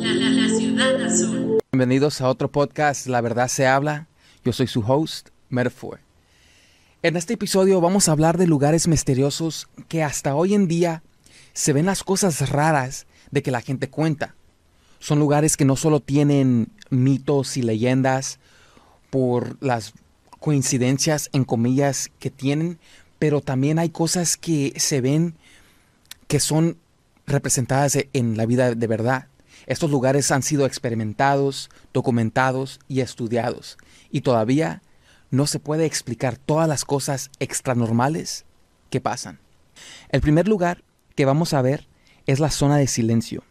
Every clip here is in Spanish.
La, ciudad azul. Bienvenidos a otro podcast, La verdad se habla. Yo soy su host, Merfue. En este episodio vamos a hablar de lugares misteriosos que hasta hoy en día se ven las cosas raras de que la gente cuenta. Son lugares que no solo tienen mitos y leyendas por las coincidencias en comillas que tienen, pero también hay cosas que se ven que son representadas en la vida de verdad. Estos lugares han sido experimentados, documentados y estudiados, y todavía no se puede explicar todas las cosas extranormales que pasan. El primer lugar que vamos a ver es la zona de silencio.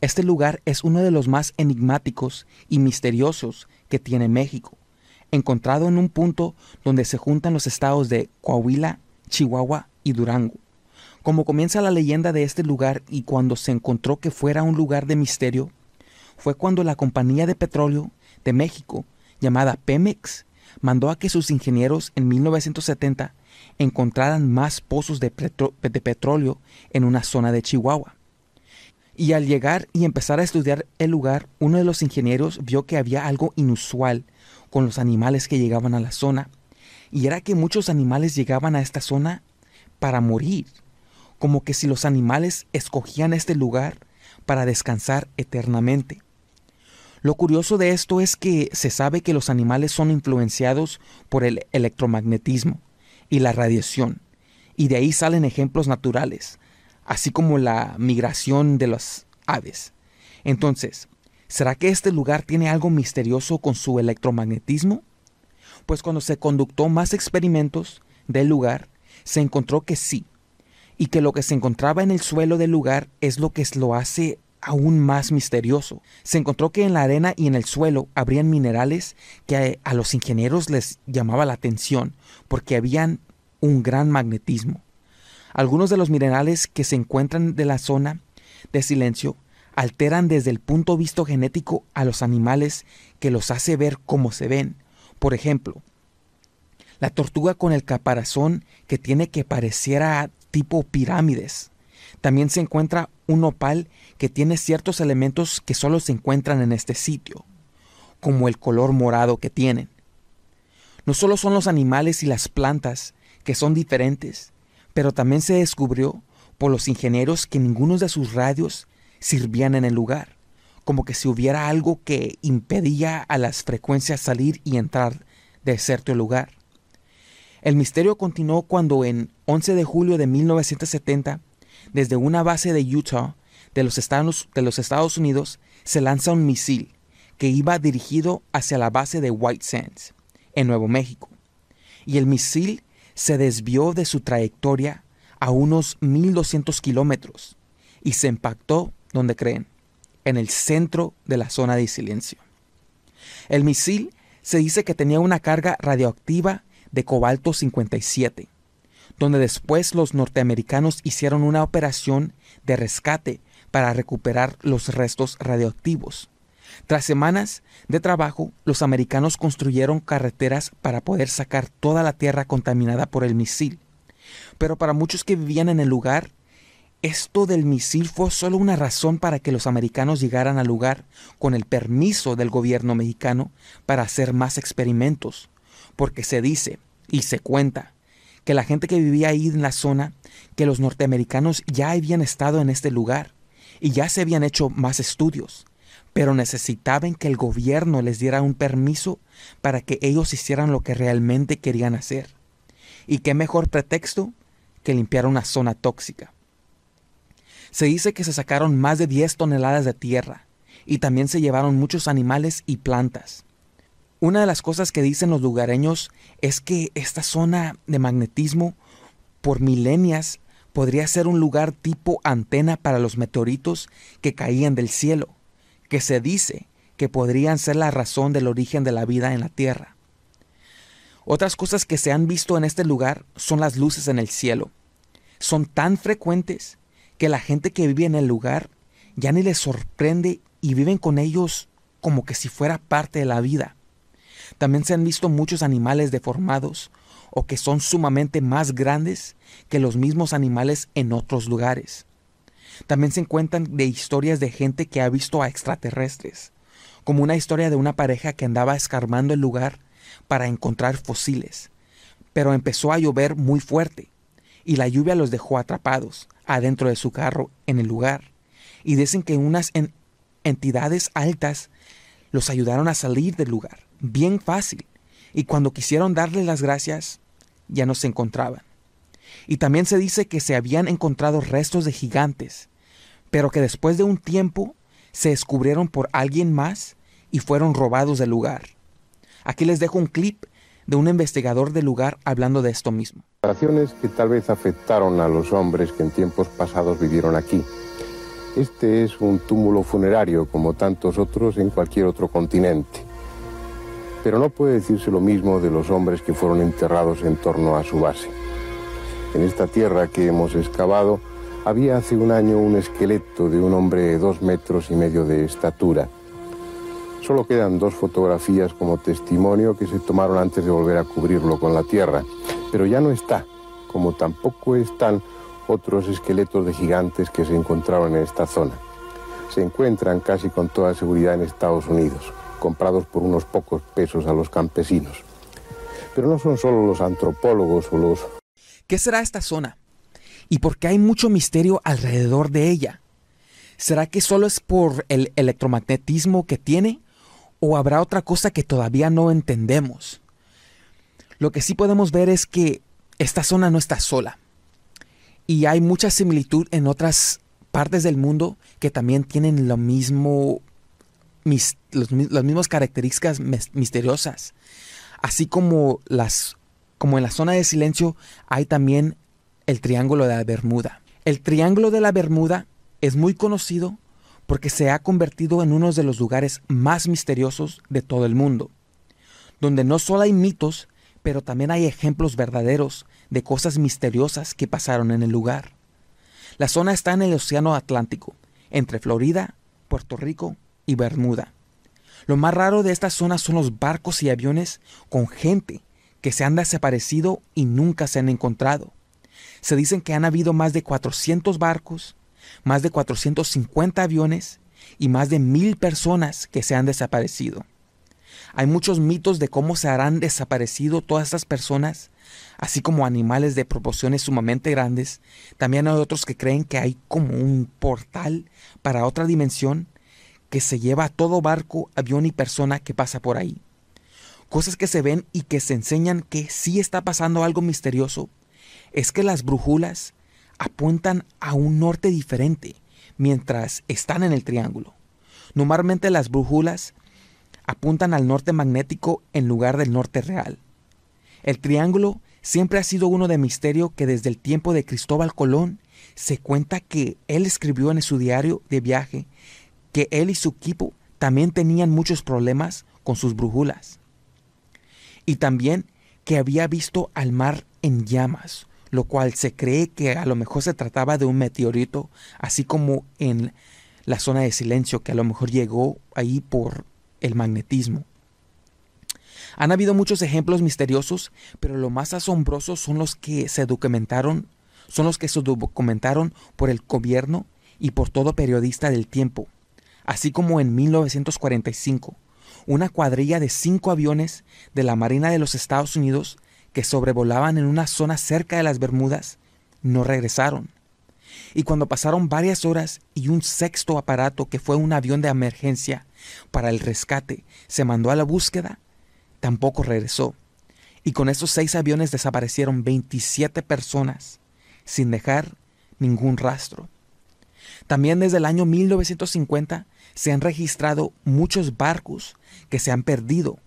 Este lugar es uno de los más enigmáticos y misteriosos que tiene México, encontrado en un punto donde se juntan los estados de Coahuila, Chihuahua y Durango. Como comienza la leyenda de este lugar y cuando se encontró que fuera un lugar de misterio, fue cuando la Compañía de Petróleo de México, llamada Pemex, mandó a que sus ingenieros en 1970 encontraran más pozos de, petróleo en una zona de Chihuahua. Y al llegar y empezar a estudiar el lugar, uno de los ingenieros vio que había algo inusual con los animales que llegaban a la zona, y era que muchos animales llegaban a esta zona para morir como que si los animales escogían este lugar para descansar eternamente. Lo curioso de esto es que se sabe que los animales son influenciados por el electromagnetismo y la radiación, y de ahí salen ejemplos naturales, así como la migración de las aves. Entonces, ¿será que este lugar tiene algo misterioso con su electromagnetismo? Pues cuando se conductó más experimentos del lugar, se encontró que sí, y que lo que se encontraba en el suelo del lugar es lo que lo hace aún más misterioso. Se encontró que en la arena y en el suelo habrían minerales que a, los ingenieros les llamaba la atención porque habían un gran magnetismo. Algunos de los minerales que se encuentran de la zona de silencio alteran desde el punto visto genético a los animales que los hace ver como se ven. Por ejemplo, la tortuga con el caparazón que tiene que pareciera tipo pirámides. También se encuentra un opal que tiene ciertos elementos que solo se encuentran en este sitio, como el color morado que tienen. No solo son los animales y las plantas que son diferentes, pero también se descubrió por los ingenieros que ninguno de sus radios sirvían en el lugar, como que si hubiera algo que impedía a las frecuencias salir y entrar de cierto lugar. El misterio continuó cuando en 11 de julio de 1970, desde una base de Utah, de los Estados, de Unidos, se lanza un misil que iba dirigido hacia la base de White Sands, en Nuevo México. Y el misil se desvió de su trayectoria a unos 1200 kilómetros y se impactó, donde creen, en el centro de la zona de silencio. El misil se dice que tenía una carga radioactiva de cobalto 57, donde después los norteamericanos hicieron una operación de rescate para recuperar los restos radioactivos. Tras semanas de trabajo, los americanos construyeron carreteras para poder sacar toda la tierra contaminada por el misil. Pero para muchos que vivían en el lugar, esto del misil fue solo una razón para que los americanos llegaran al lugar con el permiso del gobierno mexicano para hacer más experimentos porque se dice y se cuenta que la gente que vivía ahí en la zona, que los norteamericanos ya habían estado en este lugar y ya se habían hecho más estudios, pero necesitaban que el gobierno les diera un permiso para que ellos hicieran lo que realmente querían hacer. ¿Y qué mejor pretexto que limpiar una zona tóxica? Se dice que se sacaron más de 10 toneladas de tierra y también se llevaron muchos animales y plantas. Una de las cosas que dicen los lugareños es que esta zona de magnetismo por milenias podría ser un lugar tipo antena para los meteoritos que caían del cielo, que se dice que podrían ser la razón del origen de la vida en la Tierra. Otras cosas que se han visto en este lugar son las luces en el cielo. Son tan frecuentes que la gente que vive en el lugar ya ni les sorprende y viven con ellos como que si fuera parte de la vida. También se han visto muchos animales deformados o que son sumamente más grandes que los mismos animales en otros lugares. También se cuentan de historias de gente que ha visto a extraterrestres, como una historia de una pareja que andaba escarmando el lugar para encontrar fósiles, pero empezó a llover muy fuerte y la lluvia los dejó atrapados adentro de su carro en el lugar, y dicen que unas entidades altas los ayudaron a salir del lugar bien fácil, y cuando quisieron darles las gracias, ya no se encontraban. Y también se dice que se habían encontrado restos de gigantes, pero que después de un tiempo se descubrieron por alguien más y fueron robados del lugar. Aquí les dejo un clip de un investigador del lugar hablando de esto mismo. que tal vez afectaron a los hombres que en tiempos pasados vivieron aquí. Este es un túmulo funerario como tantos otros en cualquier otro continente. Pero no puede decirse lo mismo de los hombres que fueron enterrados en torno a su base. En esta tierra que hemos excavado había hace un año un esqueleto de un hombre de dos metros y medio de estatura. Solo quedan dos fotografías como testimonio que se tomaron antes de volver a cubrirlo con la tierra, pero ya no está, como tampoco están otros esqueletos de gigantes que se encontraron en esta zona. Se encuentran casi con toda seguridad en Estados Unidos comprados por unos pocos pesos a los campesinos. Pero no son solo los antropólogos o los... ¿Qué será esta zona? ¿Y por qué hay mucho misterio alrededor de ella? ¿Será que solo es por el electromagnetismo que tiene? ¿O habrá otra cosa que todavía no entendemos? Lo que sí podemos ver es que esta zona no está sola. Y hay mucha similitud en otras partes del mundo que también tienen lo mismo los, las mismas características misteriosas. Así como, las, como en la zona de silencio hay también el Triángulo de la Bermuda. El Triángulo de la Bermuda es muy conocido porque se ha convertido en uno de los lugares más misteriosos de todo el mundo, donde no solo hay mitos, pero también hay ejemplos verdaderos de cosas misteriosas que pasaron en el lugar. La zona está en el Océano Atlántico, entre Florida, Puerto Rico y Bermuda. Lo más raro de esta zona son los barcos y aviones con gente que se han desaparecido y nunca se han encontrado. Se dicen que han habido más de 400 barcos, más de 450 aviones y más de mil personas que se han desaparecido. Hay muchos mitos de cómo se harán desaparecido todas estas personas, así como animales de proporciones sumamente grandes. También hay otros que creen que hay como un portal para otra dimensión que se lleva a todo barco, avión y persona que pasa por ahí. Cosas que se ven y que se enseñan que sí está pasando algo misterioso es que las brújulas apuntan a un norte diferente mientras están en el triángulo. Normalmente las brújulas apuntan al norte magnético en lugar del norte real. El triángulo siempre ha sido uno de misterio que desde el tiempo de Cristóbal Colón se cuenta que él escribió en su diario de viaje que él y su equipo también tenían muchos problemas con sus brújulas. Y también que había visto al mar en llamas, lo cual se cree que a lo mejor se trataba de un meteorito, así como en la zona de silencio, que a lo mejor llegó ahí por el magnetismo. Han habido muchos ejemplos misteriosos, pero lo más asombroso son los que se documentaron, son los que se documentaron por el gobierno y por todo periodista del tiempo, así como en 1945, una cuadrilla de cinco aviones de la Marina de los Estados Unidos que sobrevolaban en una zona cerca de las Bermudas no regresaron. Y cuando pasaron varias horas y un sexto aparato que fue un avión de emergencia para el rescate se mandó a la búsqueda, tampoco regresó. Y con esos seis aviones desaparecieron 27 personas, sin dejar ningún rastro. También desde el año 1950 se han registrado muchos barcos que se han perdido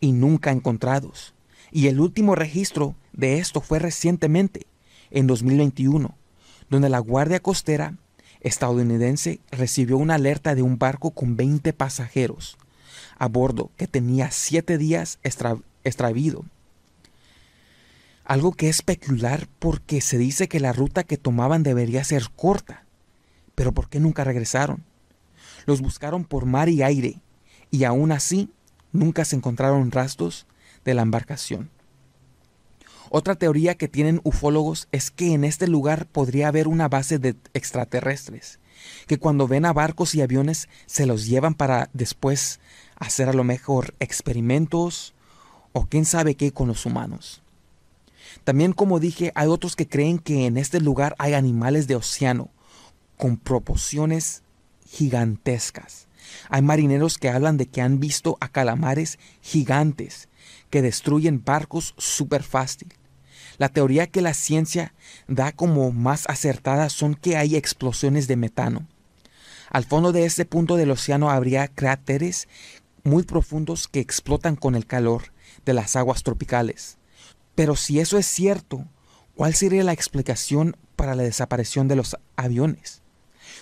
y nunca encontrados. Y el último registro de esto fue recientemente, en 2021, donde la Guardia Costera estadounidense recibió una alerta de un barco con 20 pasajeros a bordo que tenía 7 días extravido. Algo que es peculiar porque se dice que la ruta que tomaban debería ser corta, pero ¿por qué nunca regresaron? Los buscaron por mar y aire, y aún así nunca se encontraron rastros de la embarcación. Otra teoría que tienen ufólogos es que en este lugar podría haber una base de extraterrestres, que cuando ven a barcos y aviones se los llevan para después hacer a lo mejor experimentos o quién sabe qué con los humanos. También como dije, hay otros que creen que en este lugar hay animales de océano, con proporciones gigantescas. Hay marineros que hablan de que han visto a calamares gigantes que destruyen barcos súper fácil. La teoría que la ciencia da como más acertada son que hay explosiones de metano. Al fondo de este punto del océano habría cráteres muy profundos que explotan con el calor de las aguas tropicales. Pero si eso es cierto, ¿cuál sería la explicación para la desaparición de los aviones?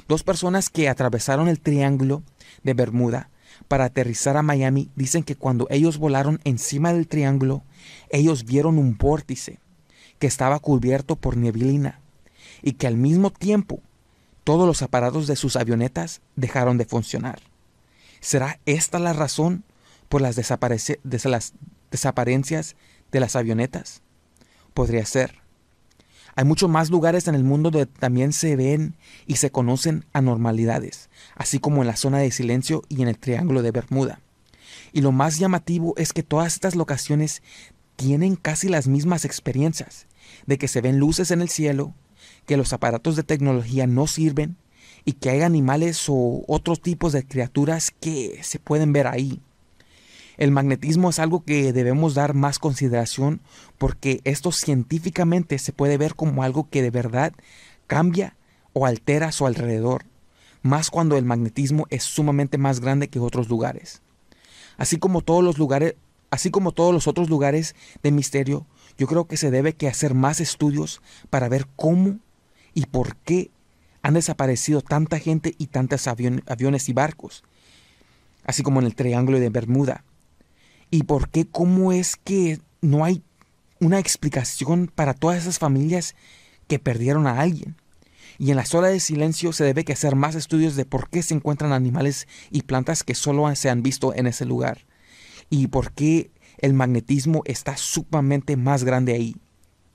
Dos personas que atravesaron el triángulo de Bermuda para aterrizar a Miami dicen que cuando ellos volaron encima del triángulo, ellos vieron un vórtice que estaba cubierto por neblina y que al mismo tiempo todos los aparatos de sus avionetas dejaron de funcionar. ¿Será esta la razón por las, las desaparencias de las avionetas? Podría ser. Hay muchos más lugares en el mundo donde también se ven y se conocen anormalidades, así como en la zona de silencio y en el Triángulo de Bermuda. Y lo más llamativo es que todas estas locaciones tienen casi las mismas experiencias, de que se ven luces en el cielo, que los aparatos de tecnología no sirven y que hay animales o otros tipos de criaturas que se pueden ver ahí. El magnetismo es algo que debemos dar más consideración porque esto científicamente se puede ver como algo que de verdad cambia o altera a su alrededor, más cuando el magnetismo es sumamente más grande que otros lugares. Así como todos los lugares, así como todos los otros lugares de misterio, yo creo que se debe que hacer más estudios para ver cómo y por qué han desaparecido tanta gente y tantos aviones y barcos, así como en el Triángulo de Bermuda. ¿Y por qué? ¿Cómo es que no hay una explicación para todas esas familias que perdieron a alguien? Y en la zona de silencio se debe que hacer más estudios de por qué se encuentran animales y plantas que solo se han visto en ese lugar. Y por qué el magnetismo está sumamente más grande ahí.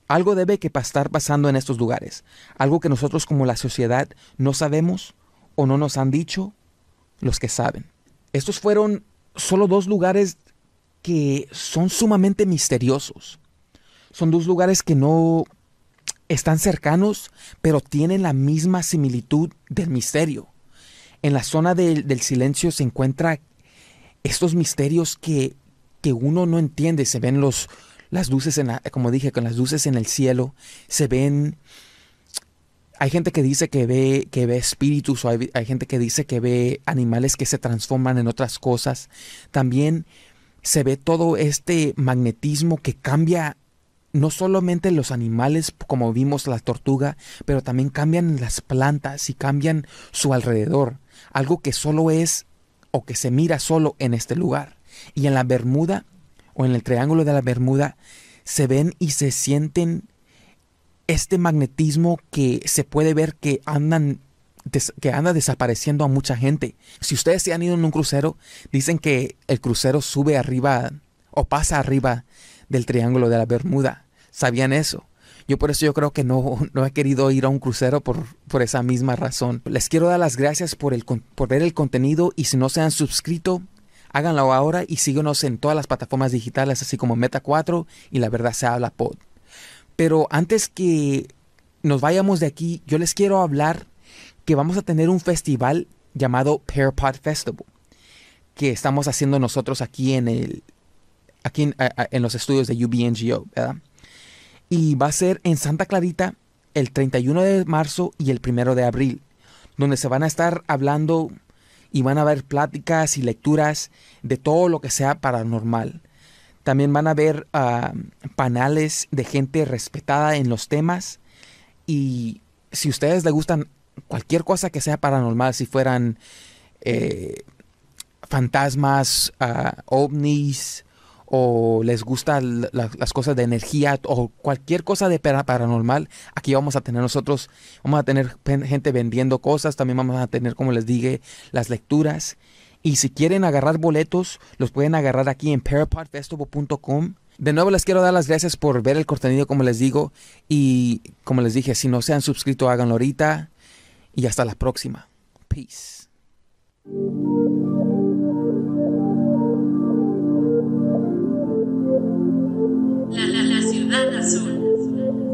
Algo debe que estar pasando en estos lugares, algo que nosotros como la sociedad no sabemos o no nos han dicho los que saben. Estos fueron solo dos lugares que son sumamente misteriosos. Son dos lugares que no están cercanos, pero tienen la misma similitud del misterio. En la zona del, silencio se encuentran estos misterios que, que, uno no entiende. Se ven los, las luces, en como dije, con las luces en el cielo. Se ven... Hay gente que dice que ve, que ve espíritus o hay gente que dice que ve animales que se transforman en otras cosas. También se ve todo este magnetismo que cambia no solamente los animales, como vimos la tortuga, pero también cambian las plantas y cambian su alrededor, algo que solo es o que se mira solo en este lugar. Y en la Bermuda o en el Triángulo de la Bermuda se ven y se sienten este magnetismo que se puede ver que andan que anda desapareciendo a mucha gente. Si ustedes se han ido en un crucero, dicen que el crucero sube arriba o pasa arriba del Triángulo de la Bermuda. ¿Sabían eso? Yo por eso yo creo que no, no he querido ir a un crucero por, por esa misma razón. Les quiero dar las gracias por, el, por ver el contenido y si no se han suscrito, háganlo ahora y síguenos en todas las plataformas digitales así como Meta 4 y La Verdad se habla pod. Pero antes que nos vayamos de aquí, yo les quiero hablar que vamos a tener un festival llamado Pear Festival, que estamos haciendo nosotros aquí en el aquí en, los estudios de UBNGO, ¿verdad? Y va a ser en Santa Clarita el 31 de marzo y el 1 de abril, donde se van a estar hablando y van a haber pláticas y lecturas de todo lo que sea paranormal. También van a haber paneles ah, panales de gente respetada en los temas. Y si ustedes les gustan cualquier cosa que sea paranormal, si fueran eh, fantasmas, ah, ovnis, o les gustan las cosas de energía o cualquier cosa de paranormal, aquí vamos a tener nosotros, vamos a tener gente vendiendo cosas, también vamos a tener, como les dije, las lecturas. Y si quieren agarrar boletos, los pueden agarrar aquí en parapodfestival.com. De nuevo les quiero dar las gracias por ver el contenido, como les digo, y como les dije, si no se han suscrito, háganlo ahorita. Y hasta la próxima. Peace.